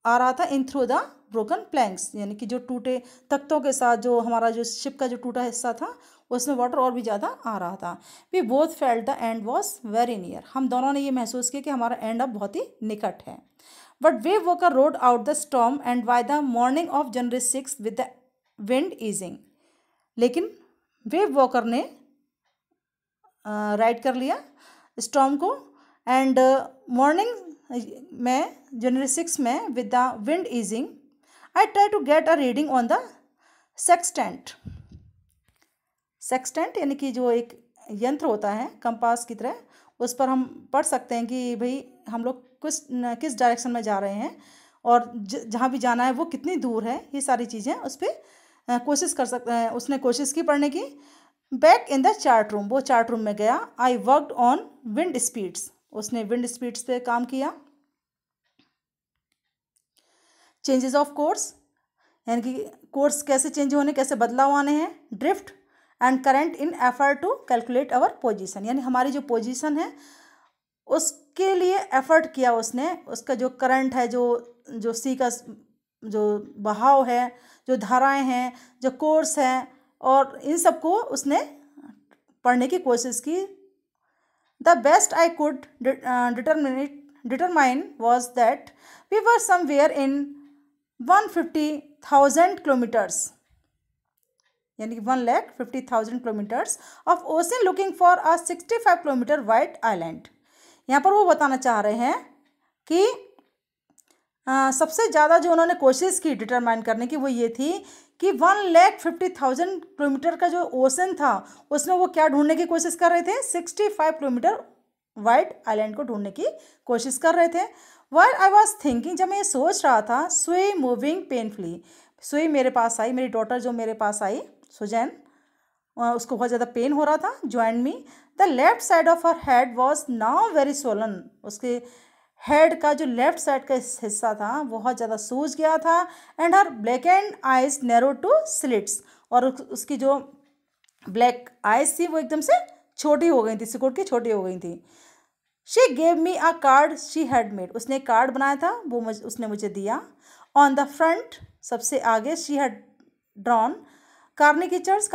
आ रहा था in through the broken planks यानी कि जो टूटे तख्तों के साथ जो हमारा जो शिप का जो टूटा हिस्सा था उसमें वाटर और भी ज़्यादा आ रहा था we both felt the end was very near हम दोनों ने ये महसूस किया कि हमारा एंड अब बहुत ही निकट है but Wavewalker rode out the storm and by the morning of January six with the wind easing लेकिन वेव वॉकर ने राइड कर लिया स्टॉम को एंड मॉर्निंग में जनवरी सिक्स में with the wind easing I try to get a reading on the sextant sextant यानी कि जो एक यंत्र होता है कंपास की तरह उस पर हम पढ़ सकते हैं कि भाई हम लोग किस किस डायरेक्शन में जा रहे हैं और जहाँ भी जाना है वो कितनी दूर है ये सारी चीज़ें उस पर कोशिश कर सकते हैं उसने कोशिश की पढ़ने की back in the chart room वो चार्ट रूम में गया I worked on wind speeds उसने विंड स्पीड्स पे काम किया चेंजेस ऑफ कोर्स यानी कि कोर्स कैसे चेंज होने कैसे बदलाव आने हैं drift and current in effort to calculate our position यानी हमारी जो पोजीशन है उसके लिए एफर्ट किया उसने उसका जो करंट है जो जो सी का जो बहाव है जो धाराएं हैं जो कोर्स है और इन सबको उसने पढ़ने की कोशिश की the best I could determinate determine was that we were somewhere in one fifty thousand kilometres यानी कि one lakh fifty thousand kilometres of ocean looking for a sixty five kilometre wide island यहाँ पर वो बताना चाह रहे हैं कि आ, सबसे ज़्यादा जो उन्होंने कोशिश की डिटरमाइन करने की वो ये थी कि one lakh fifty thousand kilometre का जो ओशन था उसमें वो क्या ढूंढने की कोशिश कर रहे थे sixty five kilometre wide island को ढूंढने की कोशिश कर रहे थे वाइट आई वॉज थिंकिंग जब मैं ये सोच रहा था सुई मूविंग पेनफुली सुई मेरे पास आई मेरी डॉटर जो मेरे पास आई सुजैन उसको बहुत ज़्यादा पेन हो रहा था join me the left side of her head was now very swollen उसके हेड का जो लेफ्ट साइड का हिस्सा था बहुत ज़्यादा सूज गया था and her blackened eyes narrow to slits और उसकी जो ब्लैक आइज थी वो एकदम से छोटी हो गई थी सिकुड़ के छोटी हो गई थी she gave me a card she had made उसने कार्ड बनाया था वो मुझ उसने मुझे दिया ऑन द फ्रंट सबसे आगे she had drawn caricatures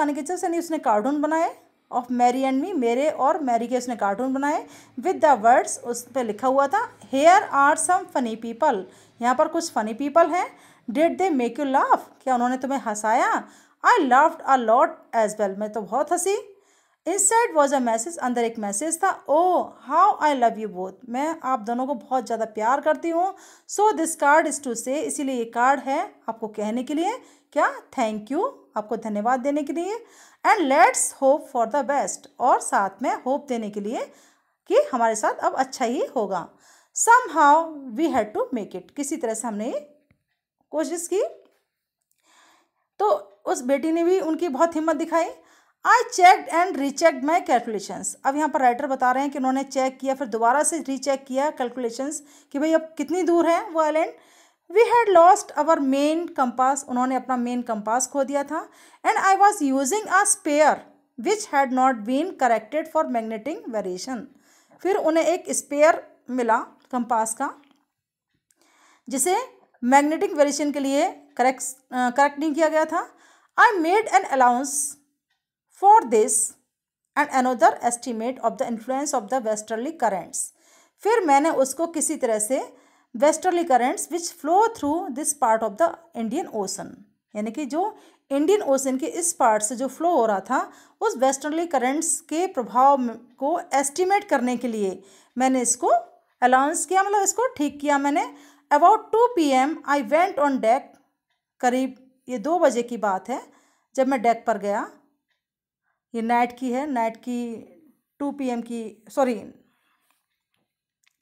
यानी उसने कार्टून बनाए ऑफ मैरी एंड मी मेरे और मैरी के उसने कार्टून बनाए विद द वर्ड्स उस पर लिखा हुआ था here are some funny people यहाँ पर कुछ फ़नी पीपल हैं did they make you laugh क्या उन्होंने तुम्हें हंसाया I laughed a lot as well मैं तो बहुत हंसी inside was a message अंदर एक मैसेज था oh how I love you both मैं आप दोनों को बहुत ज़्यादा प्यार करती हूँ so this card is to say इसीलिए ये कार्ड है आपको कहने के लिए क्या थैंक यू आपको धन्यवाद देने के लिए and let's hope for the best और साथ में होप देने के लिए कि हमारे साथ अब अच्छा ही होगा somehow we had to make it किसी तरह से हमने कोशिश की तो उस बेटी ने भी उनकी बहुत हिम्मत दिखाई I check and recheck my calculations अब यहाँ पर राइटर बता रहे हैं कि उन्होंने चेक किया फिर दोबारा से रीचेक किया कैलकुलेशंस कि भाई अब कितनी दूर है वो island we had lost our main compass उन्होंने अपना मेन कंपास खो दिया था and I was using a spare which had not been corrected for magnetic variation फिर उन्हें एक स्पेयर मिला कंपास का जिसे मैग्नेटिक वेरिएशन के लिए करेक्ट करेक्ट नहीं किया गया था I made an allowance for this and another estimate of the influence of the westerly currents फिर मैंने उसको किसी तरह से westerly currents which flow through this part of the Indian Ocean यानी कि जो इंडियन ओशन के इस पार्ट से जो फ्लो हो रहा था उस वेस्टर्नली करेंट्स के प्रभाव को एस्टिमेट करने के लिए मैंने इसको अलाउंस किया मतलब इसको ठीक किया मैंने about two p m I went on deck करीब ये दो बजे की बात है जब मैं डेक पर गया ये नाइट की है नाइट की टू पी एम की सॉरी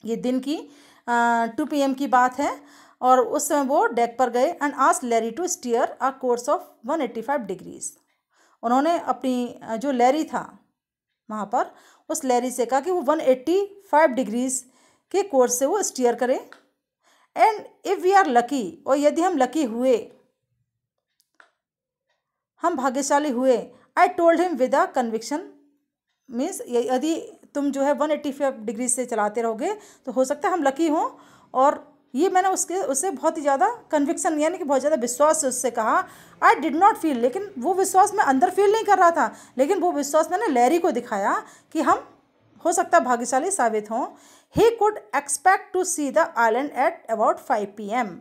ये दिन की टू पी एम की बात है और उस समय वो डेक पर गए एंड आज Larry to steer a course of one eighty five degrees उन्होंने अपनी जो लैरी था वहाँ पर उस लैरी से कहा कि वो वन एट्टी फाइव डिग्रीज़ के कोर्स से वो स्टीयर करें and if we are lucky और यदि हम लकी हुए हम भाग्यशाली हुए I told him with a conviction means यदि तुम जो है वन एट्टी फाइव डिग्री से चलाते रहोगे तो हो सकता है हम लकी हों और ये मैंने उसके उससे बहुत ही ज़्यादा कन्विक्सन यानी कि बहुत ज़्यादा विश्वास से उससे कहा आई डिड नॉट फील लेकिन वो विश्वास मैं अंदर फील नहीं कर रहा था लेकिन वो विश्वास मैंने लैरी को दिखाया कि हम हो सकता भाग्यशाली साबित हों he could expect to see the island at about five p m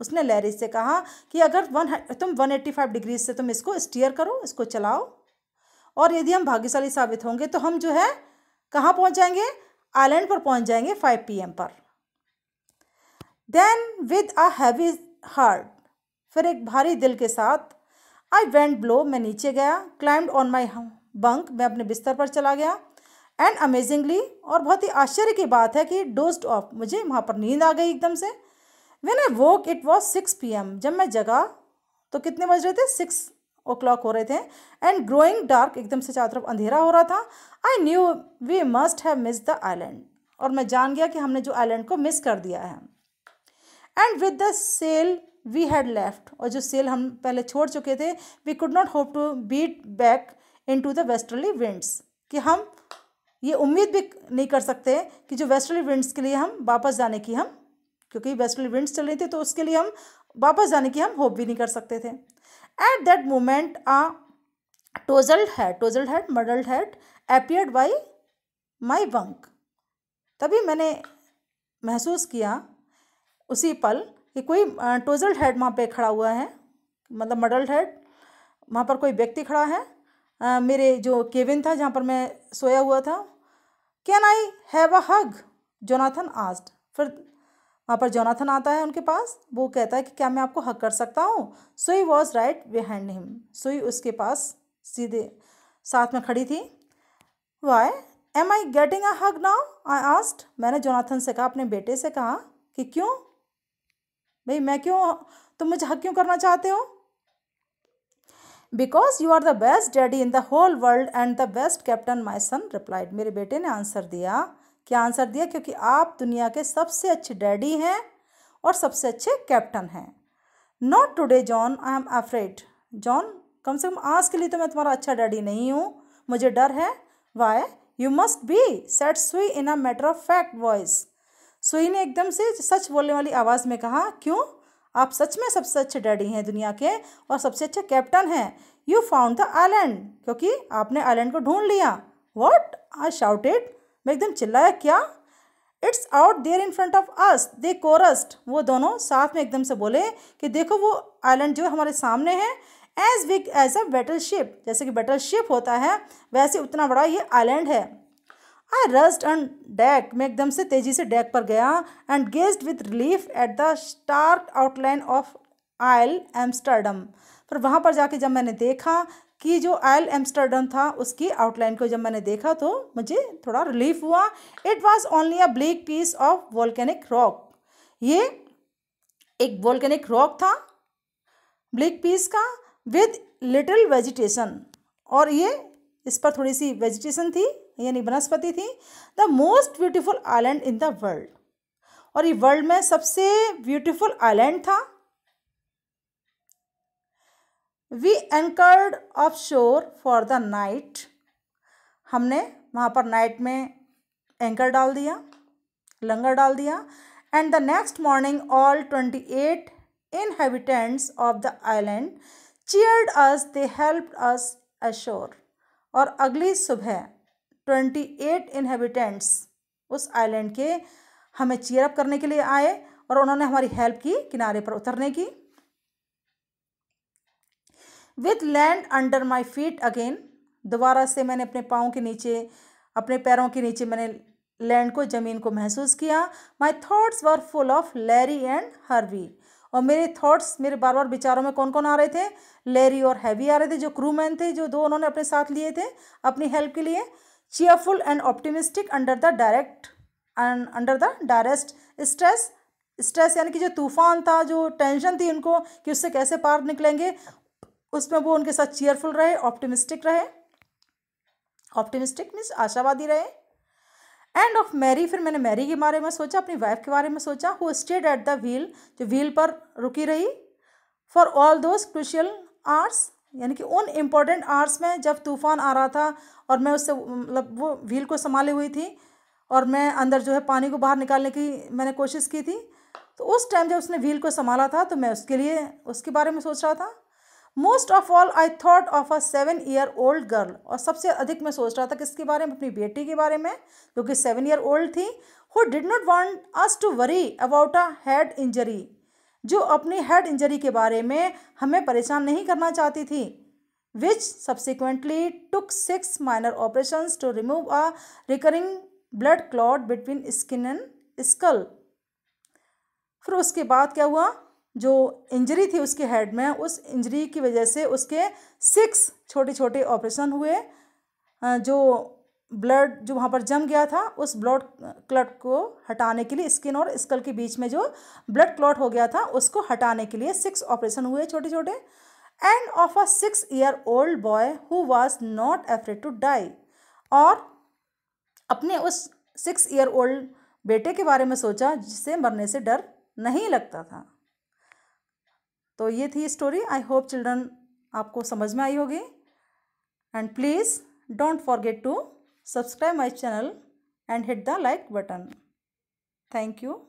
उसने लैरी से कहा कि अगर वन तुम वन एट्टी फाइव डिग्रीज से तुम इसको स्टीयर करो इसको चलाओ और यदि हम भाग्यशाली साबित होंगे तो हम जो है कहाँ पहुँच जाएंगे आइलैंड पर पहुँच जाएंगे फाइव पी पर then with a heavy heart फिर एक भारी दिल के साथ आई वेंट ब्लो मैं नीचे गया क्लाइंब ऑन माई बंक मैं अपने बिस्तर पर चला गया एंड अमेजिंगली और बहुत ही आश्चर्य की बात है कि डोस्ट ऑफ मुझे वहाँ पर नींद आ गई एकदम से when I woke it was six p m जब मैं जगा तो कितने बज रहे थे सिक्स ओ क्लॉक हो रहे थे एंड ग्रोइंग डार्क एकदम से चारों तरफ अंधेरा हो रहा था I knew we must have miss the island और मैं जान गया कि हमने जो आइलैंड को मिस कर दिया है and with the sail we had left और जो सेल हम पहले छोड़ चुके थे we could not hope to beat back into the westerly winds कि हम ये उम्मीद भी नहीं कर सकते कि जो वेस्टर्ली विंड्स के लिए हम वापस जाने की हम क्योंकि वेस्टर्ली विंड्स चल रही थी तो उसके लिए हम वापस जाने की हम होप भी नहीं कर सकते थे at that moment a tousled head tousled head muddled head appeared by my bunk तभी मैंने महसूस किया उसी पल कि कोई टोजल्ड हेड वहाँ पे खड़ा हुआ है मतलब मडल्ड हेड वहाँ पर कोई व्यक्ति खड़ा है आ, मेरे जो केविन था जहाँ पर मैं सोया हुआ था can I have a hug Jonathan asked फिर वहाँ पर जोनाथन आता है उनके पास वो कहता है कि क्या मैं आपको हग कर सकता हूँ सुई वॉज राइट बिहाइंड हिम सुई उसके पास सीधे साथ में खड़ी थी why am I getting a hug now I asked मैंने जोनाथन से कहा अपने बेटे से कहा कि क्यों भाई मैं क्यों तुम मुझे हक क्यों करना चाहते हो because you are the best daddy in the whole world and the best captain my son replied मेरे बेटे ने आंसर दिया क्या आंसर दिया क्योंकि आप दुनिया के सबसे अच्छे डैडी हैं और सबसे अच्छे कैप्टन हैं not today John I am afraid John कम से कम आज के लिए तो मैं तुम्हारा अच्छा डैडी नहीं हूँ मुझे डर है why you must be said Sue in a matter of fact voice Sue ने एकदम से सच बोलने वाली आवाज़ में कहा क्यों आप सच में सबसे अच्छे डैडी हैं दुनिया के और सबसे अच्छे कैप्टन हैं यू फाउंड द आइलैंड क्योंकि आपने आइलैंड को ढूंढ लिया वॉट आई शाउटेड मैं एकदम चिल्लाया क्या it's out there in front of us they chorused वो दोनों साथ में एकदम से बोले कि देखो वो आइलैंड जो हमारे सामने है as big as a battleship जैसे कि बेटल शिप होता है वैसे उतना बड़ा ये आइलैंड है आई रस्ट एंड डैक मैं एकदम से तेजी से डैक पर गया and gazed with relief at the stark outline of Ile Amsterdam पर वहाँ पर जाके जब मैंने देखा कि जो आयल एम्स्टर्डम था उसकी आउटलाइन को जब मैंने देखा तो मुझे थोड़ा रिलीफ हुआ it was only a black piece of volcanic rock ये एक वॉल्केनिक रॉक था ब्लैक पीस का विद लिटिल वेजिटेशन और ये इस पर थोड़ी सी वेजिटेशन थी यानी वनस्पति थी the most beautiful island in the world और ये वर्ल्ड में सबसे ब्यूटिफुल आइलैंड था we anchored off shore for the night हमने वहाँ पर नाइट में एंकर डाल दिया लंगर डाल दिया and the next morning all twenty eight inhabitants of the island cheered us they helped us ashore और अगली सुबह ट्वेंटी एट इन्हेबिटेंट्स उस आइलैंड के हमें अप करने के लिए आए और उन्होंने हमारी हेल्प की किनारे पर उतरने की with land under my feet again दोबारा से मैंने अपने पाँव के नीचे अपने पैरों के नीचे मैंने लैंड को ज़मीन को महसूस किया my thoughts were full of Larry and Herbie और मेरे थॉट्स मेरे बार बार विचारों में कौन कौन आ रहे थे लेरी और हैवी आ रहे थे जो क्रू मैन थे जो दो उन्होंने अपने साथ लिए थे अपनी हेल्प के लिए cheerful and optimistic under the direct under the direst stress stress यानी कि जो तूफान था जो टेंशन थी उनको कि उससे कैसे पार निकलेंगे उसमें वो उनके साथ चेयरफुल रहे ऑप्टिमिस्टिक रहे ऑप्टिमिस्टिक मीन्स आशावादी रहे एंड ऑफ मैरी फिर मैंने मैरी के बारे में सोचा अपनी वाइफ के बारे में सोचा who stayed at the wheel जो व्हील पर रुकी रही for all those crucial hours यानी कि उन इम्पॉर्टेंट आर्ट्स में जब तूफान आ रहा था और मैं उससे मतलब वो व्हील को संभाली हुई थी और मैं अंदर जो है पानी को बाहर निकालने की मैंने कोशिश की थी तो उस टाइम जब उसने व्हील को संभाला था तो मैं उसके लिए उसके बारे में सोच रहा था most of all I thought of a seven year old girl और सबसे अधिक मैं सोच रहा था किसके बारे में अपनी बेटी के बारे में जो कि सेवन ईयर ओल्ड थी who did not want us to worry about a head injury जो अपनी हेड इंजरी के बारे में हमें परेशान नहीं करना चाहती थी which subsequently took six minor operation to remove a recurring blood clot between skin and skull फिर उसके बाद क्या हुआ जो इंजरी थी उसके हेड में उस इंजरी की वजह से उसके सिक्स छोटे छोटे ऑपरेशन हुए जो ब्लड जो वहाँ पर जम गया था उस ब्लड क्लट को हटाने के लिए स्किन और स्कल के बीच में जो ब्लड क्लॉट हो गया था उसको हटाने के लिए सिक्स ऑपरेशन हुए छोटे छोटे and of a six year old boy who was not afraid to die और अपने उस सिक्स ईयर ओल्ड बेटे के बारे में सोचा जिससे मरने से डर नहीं लगता था तो ये थी स्टोरी आई होप चिल्ड्रन आपको समझ में आई होगी and please don't forget to subscribe my channel and hit the like button thank you